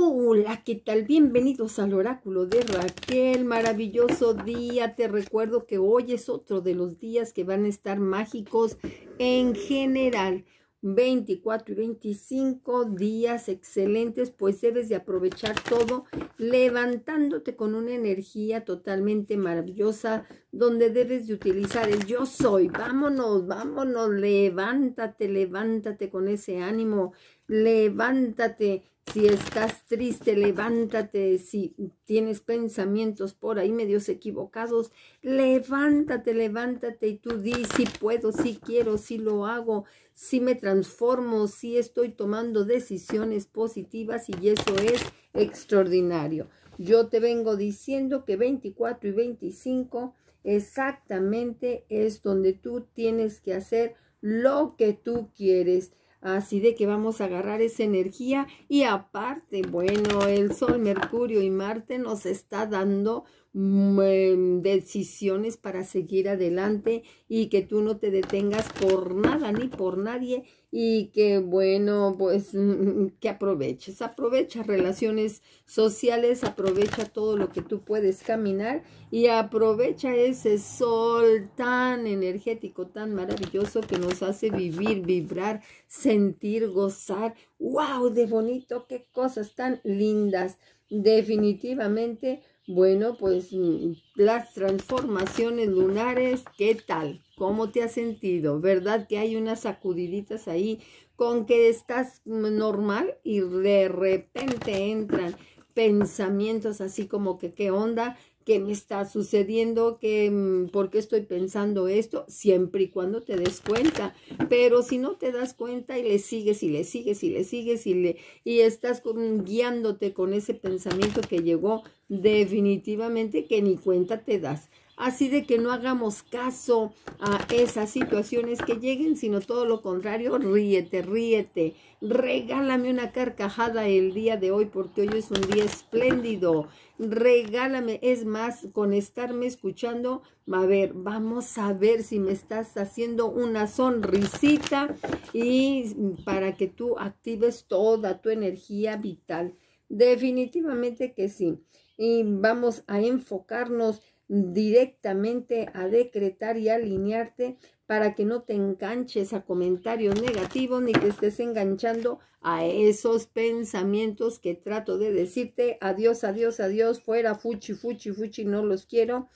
Hola, ¿qué tal? Bienvenidos al oráculo de Raquel. Maravilloso día. Te recuerdo que hoy es otro de los días que van a estar mágicos en general. 24 y 25 días excelentes, pues debes de aprovechar todo levantándote con una energía totalmente maravillosa donde debes de utilizar el yo soy. Vámonos, vámonos, levántate, levántate con ese ánimo, levántate si estás triste, levántate. Si tienes pensamientos por ahí medios equivocados, levántate, levántate y tú di si puedo, si quiero, si lo hago, si me transformo, si estoy tomando decisiones positivas y eso es extraordinario. Yo te vengo diciendo que 24 y 25 exactamente es donde tú tienes que hacer lo que tú quieres. Así de que vamos a agarrar esa energía y aparte, bueno, el Sol, Mercurio y Marte nos está dando Mm, em, decisiones para seguir adelante y que tú no te detengas por nada ni por nadie y que bueno pues que aproveches aprovecha relaciones sociales aprovecha todo lo que tú puedes caminar y aprovecha ese sol tan energético tan maravilloso que nos hace vivir vibrar sentir gozar wow de bonito qué cosas tan lindas definitivamente bueno, pues mm, las transformaciones lunares, ¿qué tal? ¿Cómo te has sentido? ¿Verdad que hay unas sacudiditas ahí con que estás normal y de repente entran pensamientos así como que qué onda qué me está sucediendo, que mm, por qué estoy pensando esto, siempre y cuando te des cuenta. Pero si no te das cuenta y le sigues y le sigues y le sigues y, le, y estás guiándote con ese pensamiento que llegó, definitivamente que ni cuenta te das. Así de que no hagamos caso a esas situaciones que lleguen, sino todo lo contrario, ríete, ríete. Regálame una carcajada el día de hoy porque hoy es un día espléndido regálame, es más, con estarme escuchando, a ver, vamos a ver si me estás haciendo una sonrisita y para que tú actives toda tu energía vital. Definitivamente que sí. Y vamos a enfocarnos directamente a decretar y alinearte para que no te enganches a comentarios negativos ni que estés enganchando a esos pensamientos que trato de decirte adiós, adiós, adiós, fuera, fuchi, fuchi, fuchi, no los quiero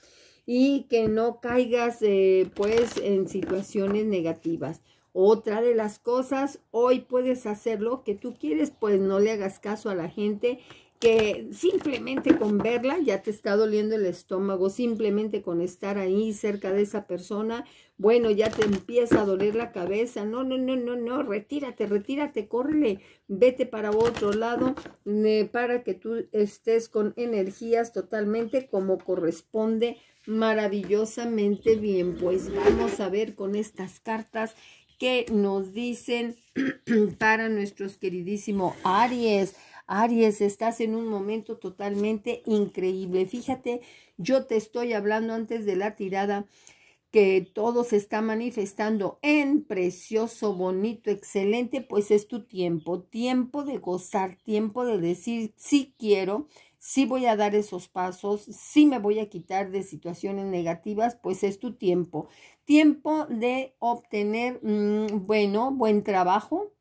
y que no caigas eh, pues en situaciones negativas. Otra de las cosas, hoy puedes hacer lo que tú quieres, pues no le hagas caso a la gente que simplemente con verla ya te está doliendo el estómago, simplemente con estar ahí cerca de esa persona, bueno, ya te empieza a doler la cabeza, no, no, no, no, no, retírate, retírate, córrele, vete para otro lado eh, para que tú estés con energías totalmente como corresponde, maravillosamente bien. Pues vamos a ver con estas cartas que nos dicen para nuestros queridísimo Aries. Aries, estás en un momento totalmente increíble. Fíjate, yo te estoy hablando antes de la tirada que todo se está manifestando en precioso, bonito, excelente, pues es tu tiempo, tiempo de gozar, tiempo de decir sí quiero, sí voy a dar esos pasos, sí me voy a quitar de situaciones negativas, pues es tu tiempo, tiempo de obtener, mm, bueno, buen trabajo,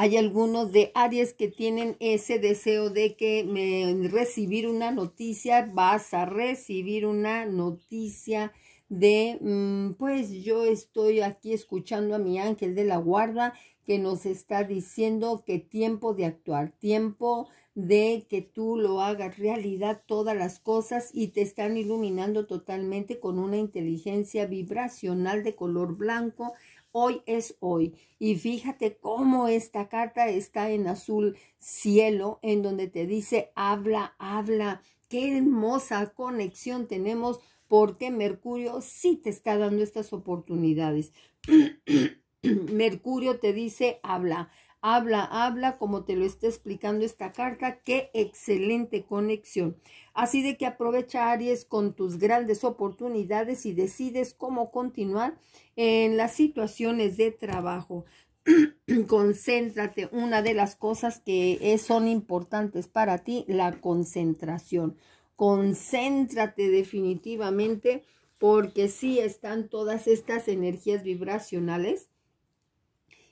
hay algunos de Aries que tienen ese deseo de que me, recibir una noticia, vas a recibir una noticia de, mm, pues yo estoy aquí escuchando a mi ángel de la guarda que nos está diciendo que tiempo de actuar, tiempo de que tú lo hagas realidad todas las cosas y te están iluminando totalmente con una inteligencia vibracional de color blanco Hoy es hoy. Y fíjate cómo esta carta está en azul cielo, en donde te dice, habla, habla. Qué hermosa conexión tenemos porque Mercurio sí te está dando estas oportunidades. Mercurio te dice, habla, Habla, habla, como te lo está explicando esta carta. Qué excelente conexión. Así de que aprovecha, Aries, con tus grandes oportunidades y decides cómo continuar en las situaciones de trabajo. Concéntrate. Una de las cosas que son importantes para ti, la concentración. Concéntrate definitivamente porque sí están todas estas energías vibracionales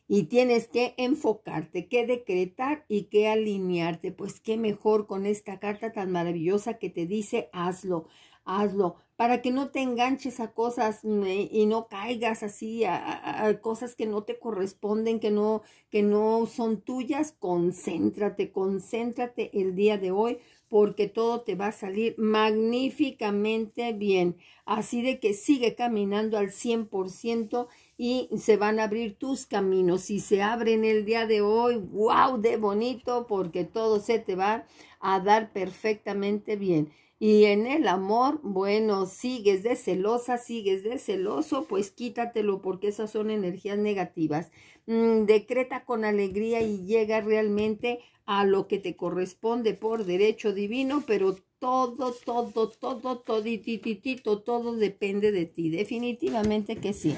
y tienes que enfocarte, que decretar y que alinearte. Pues qué mejor con esta carta tan maravillosa que te dice hazlo, hazlo, para que no te enganches a cosas eh, y no caigas así a, cosas que no te corresponden, que no, que no son tuyas. Concéntrate, concéntrate el día de hoy porque todo te va a salir magníficamente bien. Así de que sigue caminando al 100% y se van a abrir tus caminos. Si se abren el día de hoy, wow, de bonito, porque todo se te va a dar perfectamente bien. Y en el amor, bueno, sigues de celosa, sigues de celoso, pues quítatelo porque esas son energías negativas. Mm, decreta con alegría y llega realmente a lo que te corresponde por derecho divino, pero todo, todo, todo, todo, todo, todo depende de ti. Definitivamente que sí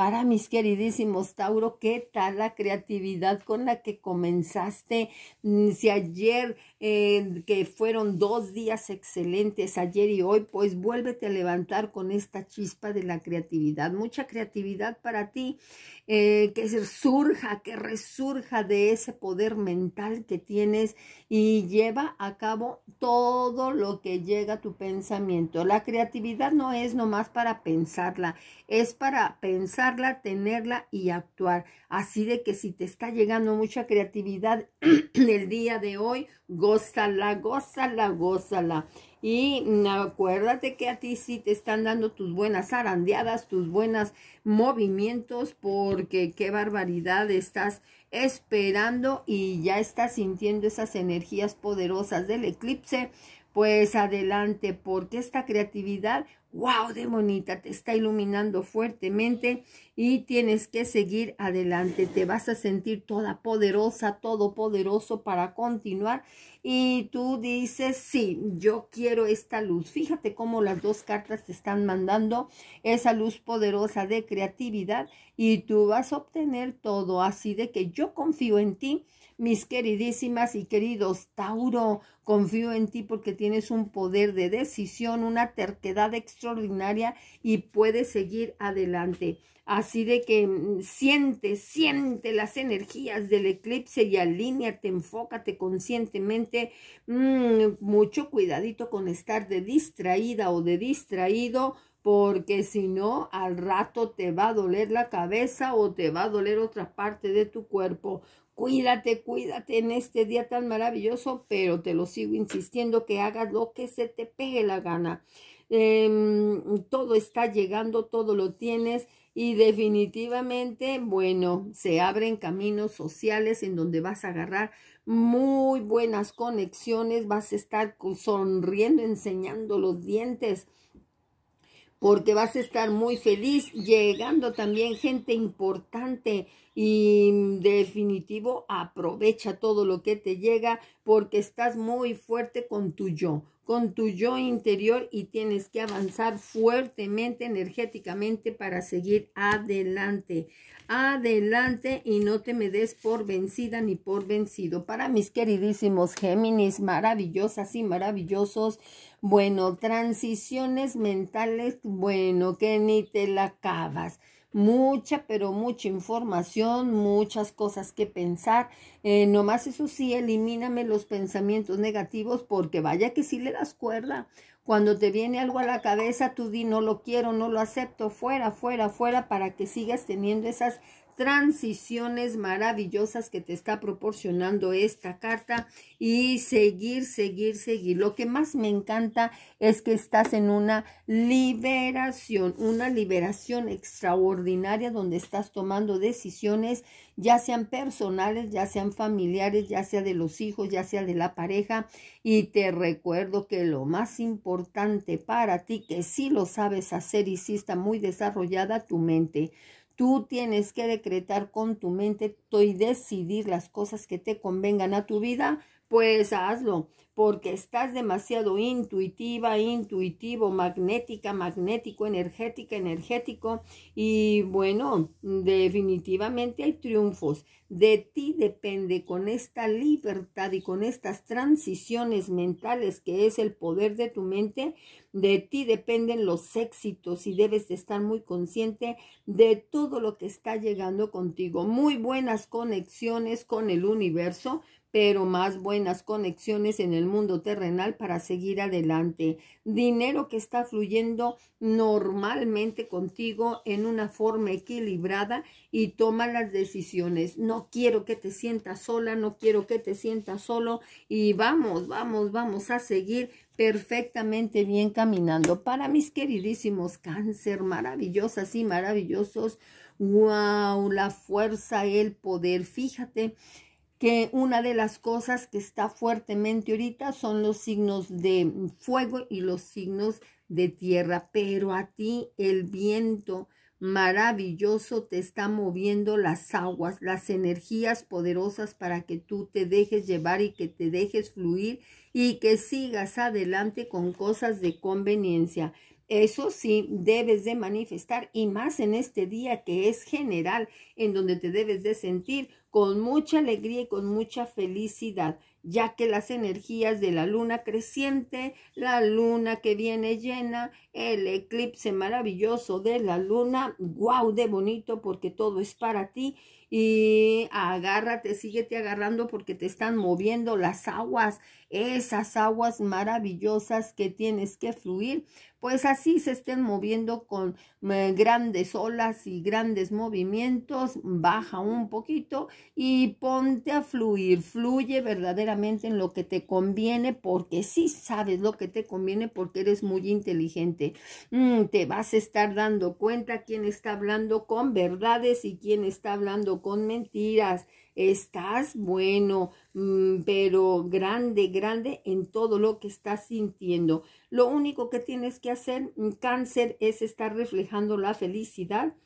para mis queridísimos Tauro, ¿qué tal la creatividad con la que comenzaste? Mm, si ayer, eh, que fueron dos días excelentes, ayer y hoy, pues vuélvete a levantar con esta chispa de la creatividad. Mucha creatividad para ti, eh, que surja, que resurja de ese poder mental que tienes y lleva a cabo todo lo que llega a tu pensamiento. La creatividad no es nomás para pensarla, es para pensar tenerla y actuar. Así de que si te está llegando mucha creatividad el día de hoy, gózala, gózala, gózala. Y acuérdate que a ti sí te están dando tus buenas arandeadas, tus buenos movimientos, porque qué barbaridad estás esperando y ya estás sintiendo esas energías poderosas del eclipse pues adelante, porque esta creatividad, wow, de bonita, te está iluminando fuertemente y tienes que seguir adelante. Te vas a sentir toda poderosa, todopoderoso para continuar. Y tú dices, sí, yo quiero esta luz. Fíjate cómo las dos cartas te están mandando esa luz poderosa de creatividad y tú vas a obtener todo. Así de que yo confío en ti mis queridísimas y queridos, Tauro, confío en ti porque tienes un poder de decisión, una terquedad extraordinaria y puedes seguir adelante. Así de que mm, siente, siente las energías del eclipse y te enfócate conscientemente. Mm, mucho cuidadito con estar de distraída o de distraído porque si no, al rato te va a doler la cabeza o te va a doler otra parte de tu cuerpo. Cuídate, cuídate en este día tan maravilloso, pero te lo sigo insistiendo que hagas lo que se te pegue la gana. Em, todo está llegando, todo lo tienes y definitivamente, bueno, se abren caminos sociales en donde vas a agarrar muy buenas conexiones, vas a estar sonriendo, enseñando los dientes porque vas a estar muy feliz llegando también gente importante y mm, definitivo aprovecha todo lo que te llega porque estás muy fuerte con tu yo, con tu yo interior y tienes que avanzar fuertemente, energéticamente para seguir adelante. Adelante y no te me des por vencida ni por vencido. Para mis queridísimos Géminis, maravillosas y maravillosos, bueno, transiciones mentales, bueno, que ni te la acabas mucha, pero mucha información, muchas cosas que pensar. Eh, nomás eso sí, elimíname los pensamientos negativos porque vaya que sí le das cuerda. Cuando te viene algo a la cabeza, tú di no lo quiero, no lo acepto, fuera, fuera, fuera, para que sigas teniendo esas transiciones maravillosas que te está proporcionando esta carta y seguir, seguir, seguir. Lo que más me encanta es que estás en una liberación, una liberación extraordinaria donde estás tomando decisiones, ya sean personales, ya sean familiares, ya sea de los hijos, ya sea de la pareja. Y te recuerdo que lo más importante para ti, que sí lo sabes hacer y si está muy desarrollada tu mente, Tú tienes que decretar con tu mente y decidir las cosas que te convengan a tu vida pues hazlo, porque estás demasiado intuitiva, intuitivo, magnética, magnético, energética, energético. Y bueno, definitivamente hay triunfos. De ti depende con esta libertad y con estas transiciones mentales que es el poder de tu mente. De ti dependen los éxitos y debes de estar muy consciente de todo lo que está llegando contigo. Muy buenas conexiones con el universo pero más buenas conexiones en el mundo terrenal para seguir adelante. Dinero que está fluyendo normalmente contigo en una forma equilibrada y toma las decisiones. No quiero que te sientas sola, no quiero que te sientas solo y vamos, vamos, vamos a seguir perfectamente bien caminando. Para mis queridísimos cáncer, maravillosas y maravillosos, wow, la fuerza, el poder, fíjate que una de las cosas que está fuertemente ahorita son los signos de fuego y los signos de tierra, pero a ti el viento maravilloso te está moviendo las aguas, las energías poderosas para que tú te dejes llevar y que te dejes fluir y que sigas adelante con cosas de conveniencia. Eso sí, debes de manifestar y más en este día que es general, en donde te debes de sentir con mucha alegría y con mucha felicidad, ya que las energías de la luna creciente, la luna que viene llena, el eclipse maravilloso de la luna, guau, de bonito porque todo es para ti y agárrate, síguete agarrando porque te están moviendo las aguas, esas aguas maravillosas que tienes que fluir, pues así se estén moviendo con eh, grandes olas y grandes movimientos, baja un poquito y ponte a fluir, fluye verdaderamente en lo que te conviene, porque sí sabes lo que te conviene, porque eres muy inteligente. Mm, te vas a estar dando cuenta quién está hablando con verdades y quién está hablando con mentiras estás bueno, mm, pero grande, grande en todo lo que estás sintiendo. Lo único que tienes que hacer, mm, cáncer, es estar reflejando la felicidad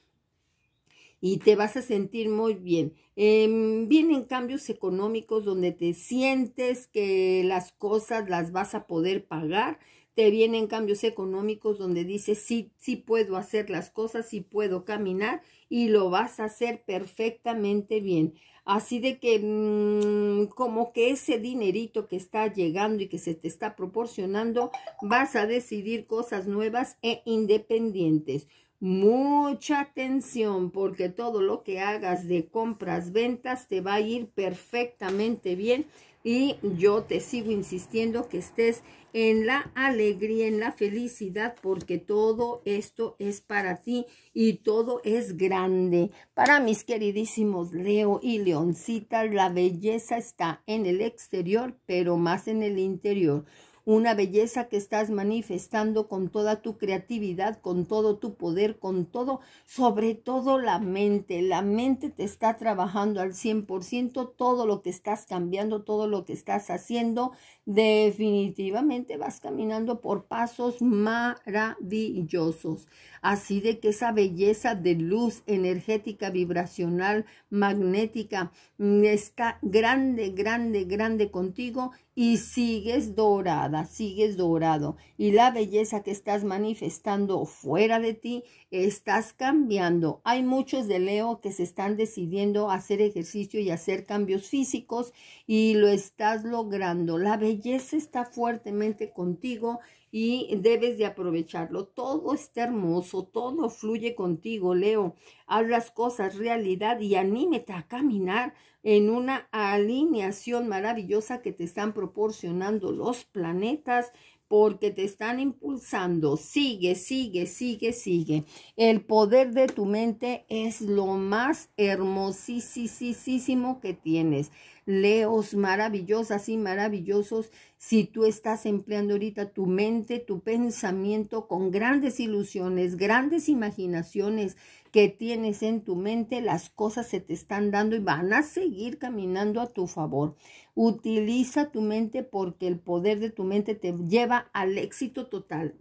y te vas a sentir muy bien. Em, vienen cambios económicos donde te sientes que las cosas las vas a poder pagar te vienen cambios económicos donde dices, sí, sí puedo hacer las cosas, sí puedo caminar y lo vas a hacer perfectamente bien. Así de que mm, como que ese dinerito que está llegando y que se te está proporcionando, vas a decidir cosas nuevas e independientes. Mucha atención porque todo lo que hagas de compras, ventas, te va a ir perfectamente bien y yo te sigo insistiendo que estés en la alegría, en la felicidad, porque todo esto es para ti y todo es grande. Para mis queridísimos Leo y Leoncita, la belleza está en el exterior, pero más en el interior una belleza que estás manifestando con toda tu creatividad, con todo tu poder, con todo, sobre todo la mente. La mente te está trabajando al 100%, todo lo que estás cambiando, todo lo que estás haciendo, definitivamente vas caminando por pasos maravillosos. Así de que esa belleza de luz energética, vibracional, magnética, mm, está grande, grande, grande contigo y sigues dorada, sigues dorado. Y la belleza que estás manifestando fuera de ti, estás cambiando. Hay muchos de Leo que se están decidiendo hacer ejercicio y hacer cambios físicos y lo estás logrando. La belleza está fuertemente contigo y debes de aprovecharlo. Todo está hermoso, todo fluye contigo, Leo. Haz las cosas realidad y anímete a caminar en una alineación maravillosa que te están proporcionando los planetas porque te están impulsando. Sigue, sigue, sigue, sigue. El poder de tu mente es lo más hermosísimo que tienes. Leos maravillosas y maravillosos, si tú estás empleando ahorita tu mente, tu pensamiento con grandes ilusiones, grandes imaginaciones, que tienes en tu mente, las cosas se te están dando y van a seguir caminando a tu favor. Utiliza tu mente porque el poder de tu mente te lleva al éxito total.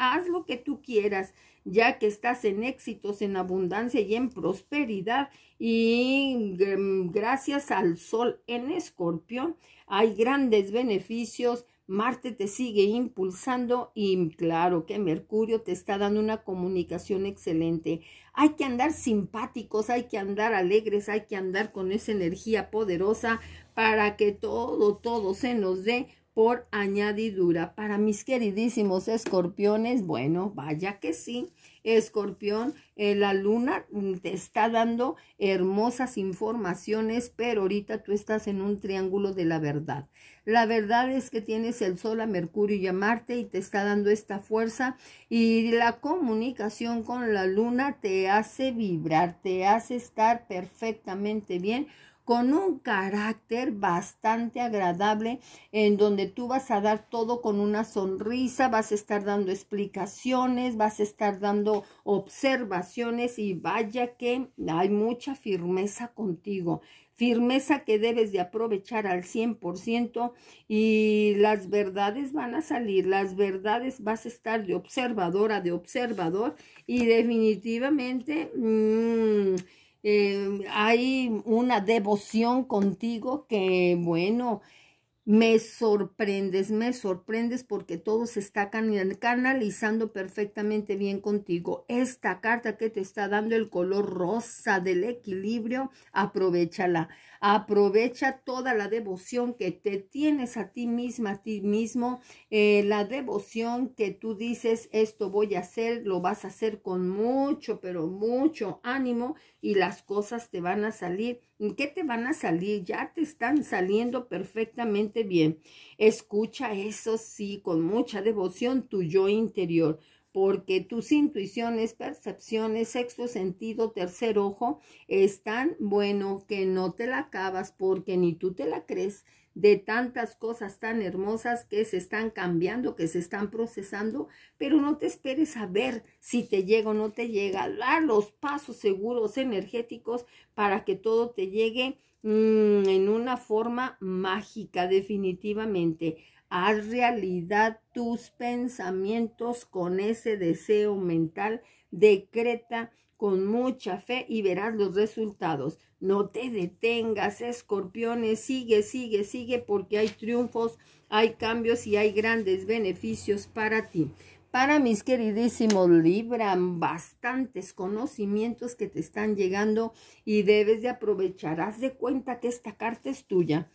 Haz lo que tú quieras, ya que estás en éxitos, en abundancia y en prosperidad. Y mm, gracias al sol en Escorpio hay grandes beneficios Marte te sigue impulsando y claro que Mercurio te está dando una comunicación excelente. Hay que andar simpáticos, hay que andar alegres, hay que andar con esa energía poderosa para que todo, todo se nos dé por añadidura. Para mis queridísimos escorpiones, bueno, vaya que sí. Escorpión, eh, la luna mm, te está dando hermosas informaciones, pero ahorita tú estás en un triángulo de la verdad. La verdad es que tienes el sol a Mercurio y a Marte y te está dando esta fuerza y la comunicación con la luna te hace vibrar, te hace estar perfectamente bien con un carácter bastante agradable en donde tú vas a dar todo con una sonrisa, vas a estar dando explicaciones, vas a estar dando observaciones y vaya que hay mucha firmeza contigo firmeza que debes de aprovechar al 100% y las verdades van a salir, las verdades vas a estar de observadora, de observador y definitivamente... Mm, eh, hay una devoción contigo que, bueno, me sorprendes, me sorprendes porque todo se está canalizando perfectamente bien contigo. Esta carta que te está dando el color rosa del equilibrio, aprovechala. Aprovecha toda la devoción que te tienes a ti misma, a ti mismo. Eh, la devoción que tú dices, esto voy a hacer, lo vas a hacer con mucho, pero mucho ánimo y las cosas te van a salir ¿Qué te van a salir? Ya te están saliendo perfectamente bien. Escucha eso sí, con mucha devoción, tu yo interior, porque tus intuiciones, percepciones, sexto sentido, tercer ojo, están bueno que no te la acabas porque ni tú te la crees de tantas cosas tan hermosas que se están cambiando, que se están procesando, pero no te esperes a ver si te llega o no te llega. Dar los pasos seguros energéticos para que todo te llegue mm, en una forma mágica, definitivamente. Haz realidad tus pensamientos con ese deseo mental. Decreta con mucha fe y verás los resultados. No te detengas, escorpiones. Sigue, sigue, sigue porque hay triunfos, hay cambios y hay grandes beneficios para ti. Para mis queridísimos Libra, bastantes conocimientos que te están llegando y debes de aprovechar. Haz de cuenta que esta carta es tuya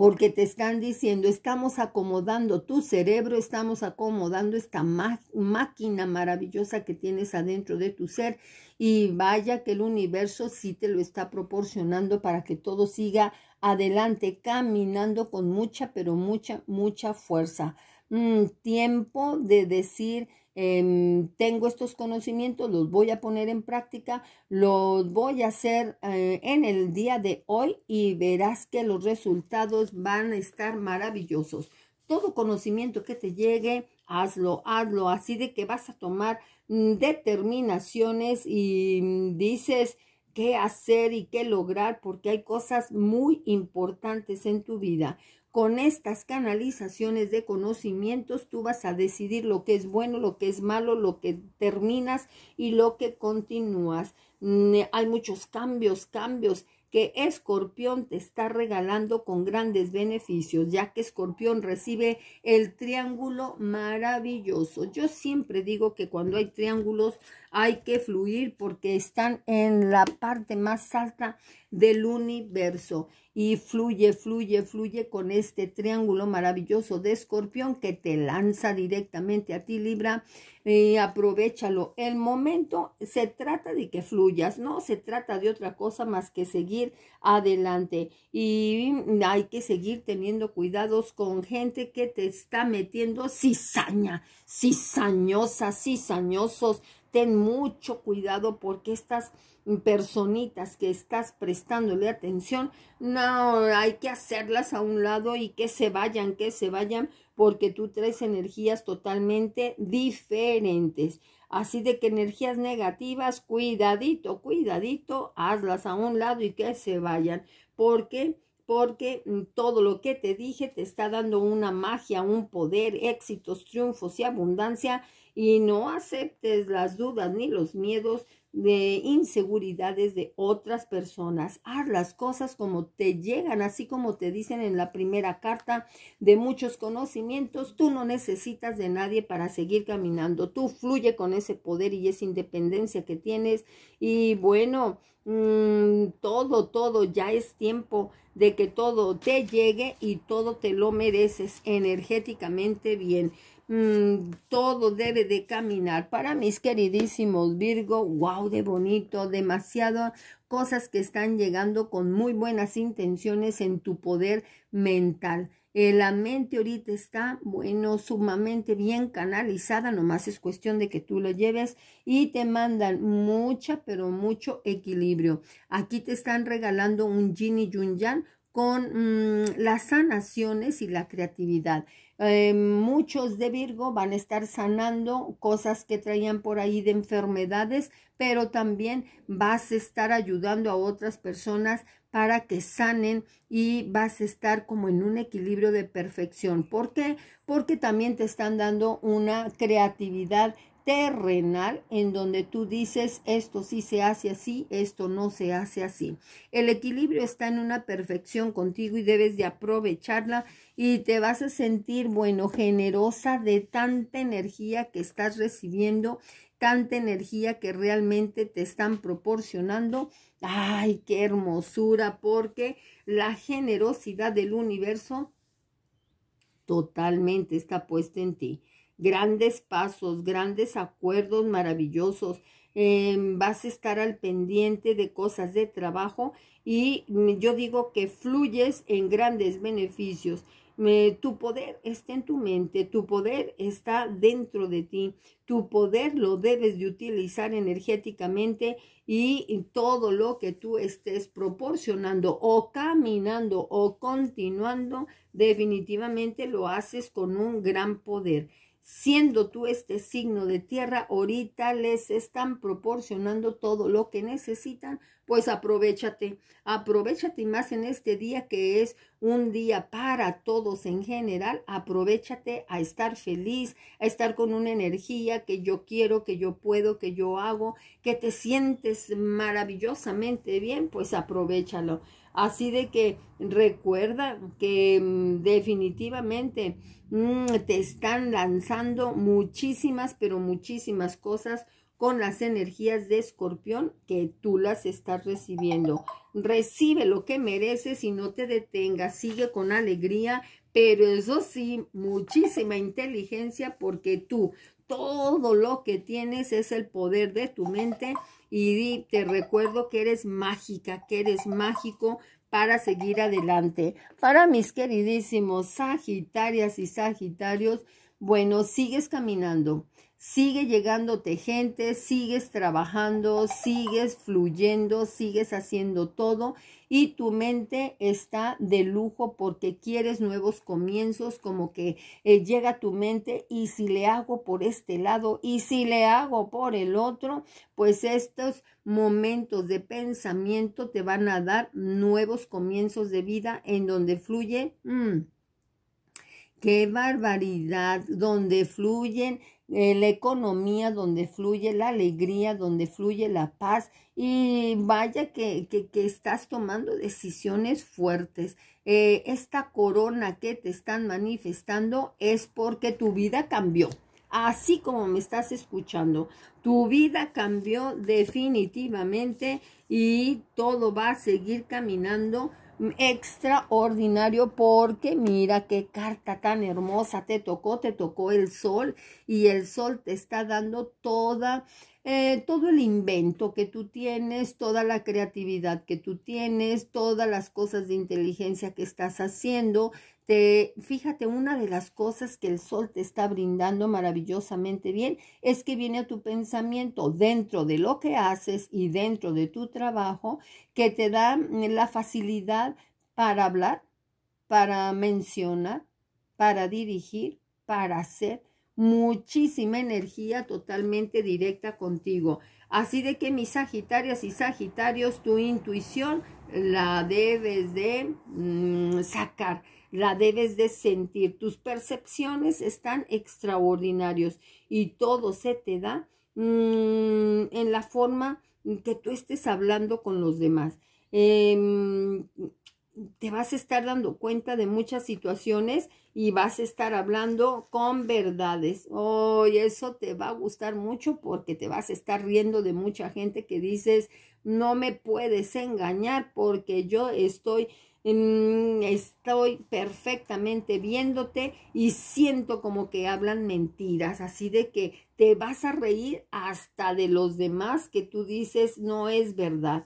porque te están diciendo, estamos acomodando tu cerebro, estamos acomodando esta máquina maravillosa que tienes adentro de tu ser y vaya que el universo sí te lo está proporcionando para que todo siga adelante, caminando con mucha, pero mucha, mucha fuerza. Mm, tiempo de decir Em, tengo estos conocimientos, los voy a poner en práctica, los voy a hacer eh, en el día de hoy y verás que los resultados van a estar maravillosos. Todo conocimiento que te llegue, hazlo, hazlo, así de que vas a tomar mm, determinaciones y mm, dices qué hacer y qué lograr porque hay cosas muy importantes en tu vida. Con estas canalizaciones de conocimientos tú vas a decidir lo que es bueno, lo que es malo, lo que terminas y lo que continúas. Mm, hay muchos cambios, cambios que Escorpión te está regalando con grandes beneficios, ya que Escorpión recibe el triángulo maravilloso. Yo siempre digo que cuando hay triángulos hay que fluir porque están en la parte más alta del universo. Y fluye, fluye, fluye con este triángulo maravilloso de escorpión que te lanza directamente a ti, Libra. Y aprovechalo. El momento se trata de que fluyas, no se trata de otra cosa más que seguir adelante. Y hay que seguir teniendo cuidados con gente que te está metiendo cizaña, cizañosas, cizañosos, ten mucho cuidado porque estas personitas que estás prestándole atención, no, hay que hacerlas a un lado y que se vayan, que se vayan, porque tú traes energías totalmente diferentes. Así de que energías negativas, cuidadito, cuidadito, hazlas a un lado y que se vayan, porque porque todo lo que te dije te está dando una magia, un poder, éxitos, triunfos y abundancia y no aceptes las dudas ni los miedos de inseguridades de otras personas. Haz las cosas como te llegan, así como te dicen en la primera carta de muchos conocimientos. Tú no necesitas de nadie para seguir caminando. Tú fluye con ese poder y esa independencia que tienes. Y bueno, mm, todo, todo, ya es tiempo de que todo te llegue y todo te lo mereces energéticamente bien. Mm, todo debe de caminar. Para mis queridísimos Virgo, wow, de bonito, demasiado cosas que están llegando con muy buenas intenciones en tu poder mental. Eh, la mente ahorita está, bueno, sumamente bien canalizada, nomás es cuestión de que tú lo lleves y te mandan mucha, pero mucho equilibrio. Aquí te están regalando un yin y Yun con mm, las sanaciones y la creatividad. Eh, muchos de Virgo van a estar sanando cosas que traían por ahí de enfermedades, pero también vas a estar ayudando a otras personas para que sanen y vas a estar como en un equilibrio de perfección. ¿Por qué? Porque también te están dando una creatividad terrenal en donde tú dices esto sí se hace así, esto no se hace así. El equilibrio está en una perfección contigo y debes de aprovecharla y te vas a sentir, bueno, generosa de tanta energía que estás recibiendo, tanta energía que realmente te están proporcionando. ¡Ay, qué hermosura! Porque la generosidad del universo totalmente está puesta en ti grandes pasos, grandes acuerdos maravillosos. Em, vas a estar al pendiente de cosas de trabajo y yo digo que fluyes en grandes beneficios. tu poder está en tu mente, tu poder está dentro de ti, tu poder lo debes de utilizar energéticamente y todo lo que tú estés proporcionando o caminando o continuando, definitivamente lo haces con un gran poder siendo tú este signo de tierra, ahorita les están proporcionando todo lo que necesitan, pues aprovechate, aprovechate más en este día que es un día para todos en general, aprovechate a estar feliz, a estar con una energía que yo quiero, que yo puedo, que yo hago, que te sientes maravillosamente bien, pues aprovechalo. Así de que recuerda que mm, definitivamente mm, te están lanzando muchísimas, pero muchísimas cosas con las energías de escorpión que tú las estás recibiendo. Recibe lo que mereces y no te detengas, sigue con alegría, pero eso sí, muchísima inteligencia porque tú, todo lo que tienes es el poder de tu mente y te recuerdo que eres mágica, que eres mágico para seguir adelante. Para mis queridísimos Sagitarias y Sagitarios, bueno, sigues caminando, sigue llegándote gente, sigues trabajando, sigues fluyendo, sigues haciendo todo y tu mente está de lujo porque quieres nuevos comienzos, como que eh, llega tu mente y si le hago por este lado y si le hago por el otro, pues estos momentos de pensamiento te van a dar nuevos comienzos de vida en donde fluye. Mm, ¡Qué barbaridad! Donde fluyen eh, la economía donde fluye la alegría, donde fluye la paz y vaya que, que, estás tomando decisiones fuertes. Eh, esta corona que te están manifestando es porque tu vida cambió. Así como me estás escuchando, tu vida cambió definitivamente y todo va a seguir caminando extraordinario porque mira qué carta tan hermosa te tocó, te tocó el sol y el sol te está dando toda, eh, todo el invento que tú tienes, toda la creatividad que tú tienes, todas las cosas de inteligencia que estás haciendo, este, fíjate, una de las cosas que el sol te está brindando maravillosamente bien es que viene a tu pensamiento dentro de lo que haces y dentro de tu trabajo que te da mm, la facilidad para hablar, para mencionar, para dirigir, para hacer muchísima energía totalmente directa contigo. Así de que mis Sagitarias y Sagitarios, tu intuición la debes de mm, sacar la debes de sentir. Tus percepciones están extraordinarios y todo se te da mm, en la forma que tú estés hablando con los demás. Em, te vas a estar dando cuenta de muchas situaciones y vas a estar hablando con verdades. Oh, eso te va a gustar mucho porque te vas a estar riendo de mucha gente que dices, no me puedes engañar porque yo estoy estoy perfectamente viéndote y siento como que hablan mentiras, así de que te vas a reír hasta de los demás que tú dices no es verdad.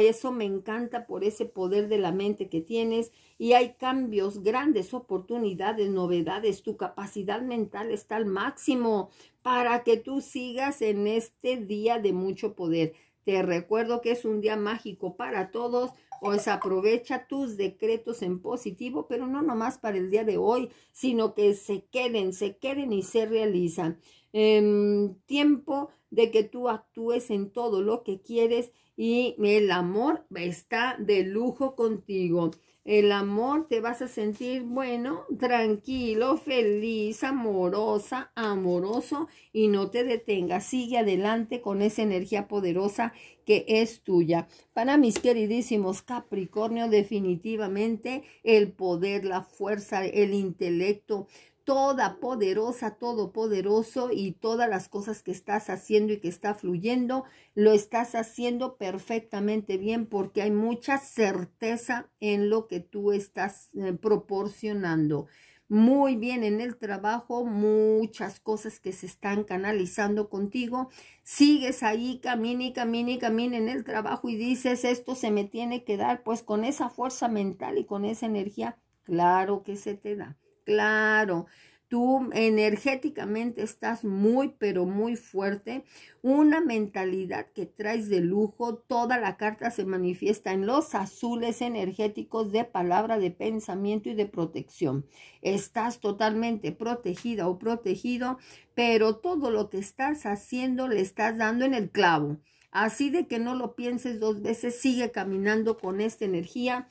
eso me encanta por ese poder de la mente que tienes y hay cambios, grandes oportunidades, novedades, tu capacidad mental está al máximo para que tú sigas en este día de mucho poder. Te recuerdo que es un día mágico para todos pues aprovecha tus decretos en positivo, pero no nomás para el día de hoy, sino que se queden, se queden y se realizan. Em, tiempo de que tú actúes en todo lo que quieres y el amor está de lujo contigo el amor te vas a sentir bueno, tranquilo, feliz, amorosa, amoroso y no te detengas. Sigue adelante con esa energía poderosa que es tuya. Para mis queridísimos Capricornio, definitivamente el poder, la fuerza, el intelecto, toda poderosa, todopoderoso y todas las cosas que estás haciendo y que está fluyendo, lo estás haciendo perfectamente bien porque hay mucha certeza en lo que tú estás eh, proporcionando. Muy bien en el trabajo, muchas cosas que se están canalizando contigo. Sigues ahí, camina y camina y camina en el trabajo y dices, esto se me tiene que dar, pues con esa fuerza mental y con esa energía, claro que se te da claro. Tú energéticamente estás muy, pero muy fuerte. Una mentalidad que traes de lujo. Toda la carta se manifiesta en los azules energéticos de palabra, de pensamiento y de protección. Estás totalmente protegida o protegido, pero todo lo que estás haciendo le estás dando en el clavo. Así de que no lo pienses dos veces, sigue caminando con esta energía.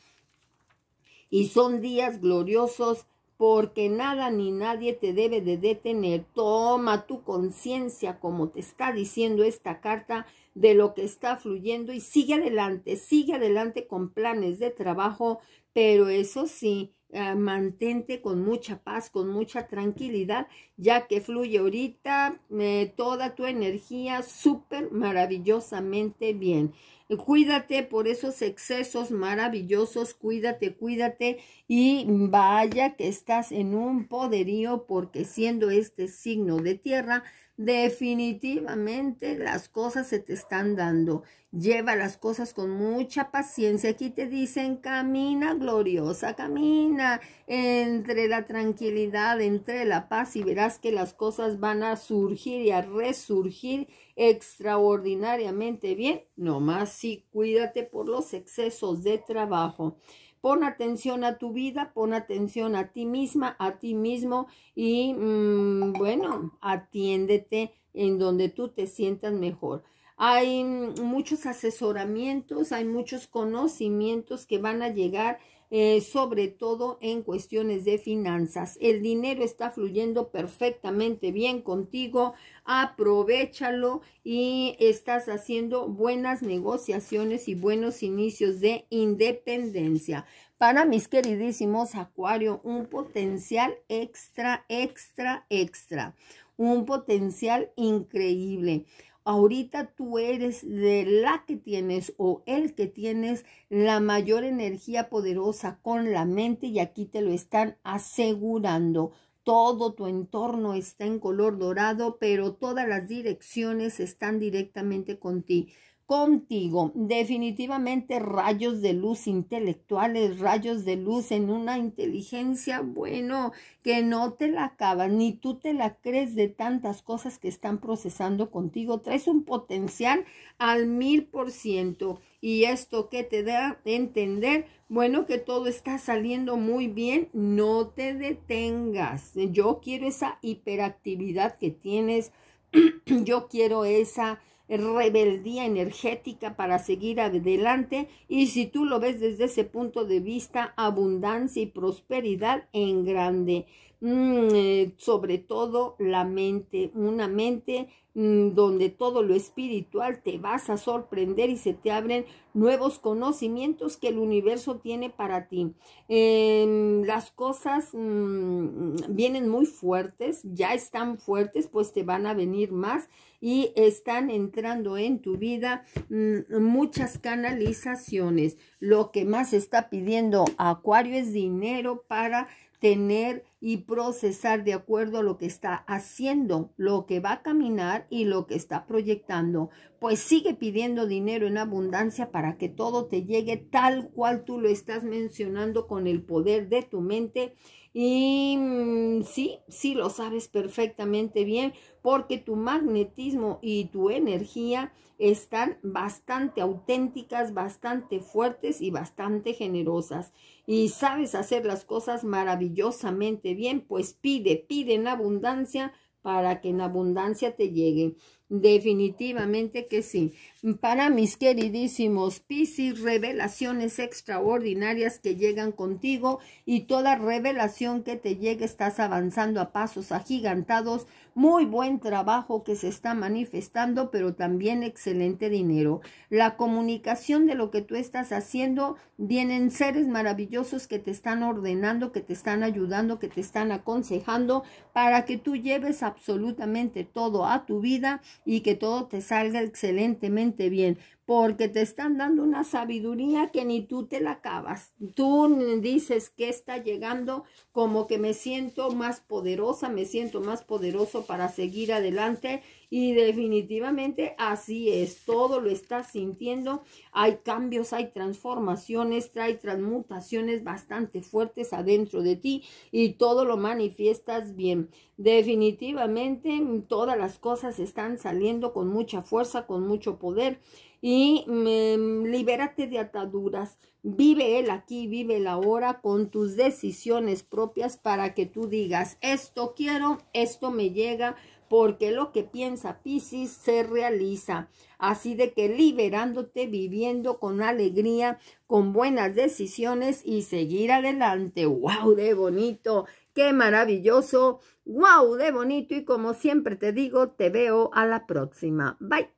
Y son días gloriosos porque nada ni nadie te debe de detener. Toma tu conciencia, como te está diciendo esta carta, de lo que está fluyendo y sigue adelante, sigue adelante con planes de trabajo, pero eso sí, Ah, mantente con mucha paz, con mucha tranquilidad, ya que fluye ahorita eh, toda tu energía súper maravillosamente bien. Cuídate por esos excesos maravillosos, cuídate, cuídate y vaya que estás en un poderío porque siendo este signo de tierra, definitivamente las cosas se te están dando. Lleva las cosas con mucha paciencia. Aquí te dicen, camina gloriosa, camina entre la tranquilidad, entre la paz y verás que las cosas van a surgir y a resurgir extraordinariamente bien. No más. Si cuídate por los excesos de trabajo. Pon atención a tu vida, pon atención a ti misma, a ti mismo y, mm, bueno, atiéndete en donde tú te sientas mejor. Hay muchos asesoramientos, hay muchos conocimientos que van a llegar eh, sobre todo en cuestiones de finanzas. El dinero está fluyendo perfectamente bien contigo, aprovechalo y estás haciendo buenas negociaciones y buenos inicios de independencia. Para mis queridísimos Acuario, un potencial extra, extra, extra, un potencial increíble ahorita tú eres de la que tienes o el que tienes la mayor energía poderosa con la mente y aquí te lo están asegurando. Todo tu entorno está en color dorado, pero todas las direcciones están directamente contigo contigo. Definitivamente rayos de luz intelectuales, rayos de luz en una inteligencia, bueno, que no te la acabas, ni tú te la crees de tantas cosas que están procesando contigo. Traes un potencial al mil por ciento. Y esto que te da entender, bueno, que todo está saliendo muy bien, no te detengas. Yo quiero esa hiperactividad que tienes, yo quiero esa rebeldía energética para seguir adelante y si tú lo ves desde ese punto de vista, abundancia y prosperidad en grande. Mm, sobre todo la mente, una mente mm, donde todo lo espiritual te vas a sorprender y se te abren nuevos conocimientos que el universo tiene para ti. Em, las cosas mm, vienen muy fuertes, ya están fuertes, pues te van a venir más y están entrando en tu vida mm, muchas canalizaciones. Lo que más está pidiendo Acuario es dinero para tener y procesar de acuerdo a lo que está haciendo, lo que va a caminar y lo que está proyectando. Pues sigue pidiendo dinero en abundancia para que todo te llegue tal cual tú lo estás mencionando con el poder de tu mente. Y mm, sí, sí lo sabes perfectamente bien porque tu magnetismo y tu energía están bastante auténticas, bastante fuertes y bastante generosas. Y sabes hacer las cosas maravillosamente bien, pues pide, pide en abundancia para que en abundancia te llegue. Definitivamente que sí. Para mis queridísimos Piscis, revelaciones extraordinarias que llegan contigo y toda revelación que te llegue estás avanzando a pasos agigantados. Muy buen trabajo que se está manifestando, pero también excelente dinero. La comunicación de lo que tú estás haciendo, vienen seres maravillosos que te están ordenando, que te están ayudando, que te están aconsejando para que tú lleves absolutamente todo a tu vida y que todo te salga excelentemente bien, porque te están dando una sabiduría que ni tú te la acabas. Tú dices que está llegando como que me siento más poderosa, me siento más poderoso para seguir adelante y definitivamente así es, todo lo estás sintiendo, hay cambios, hay transformaciones, trae transmutaciones bastante fuertes adentro de ti y todo lo manifiestas bien. Definitivamente todas las cosas están saliendo con mucha fuerza, con mucho poder y libérate de ataduras. Vive él aquí, vive el ahora con tus decisiones propias para que tú digas, esto quiero, esto me llega, porque lo que piensa Pisces se realiza. Así de que liberándote, viviendo con alegría, con buenas decisiones y seguir adelante. ¡Wow! ¡De bonito! ¡Qué maravilloso! ¡Wow! ¡De bonito! Y como siempre te digo, te veo a la próxima. Bye.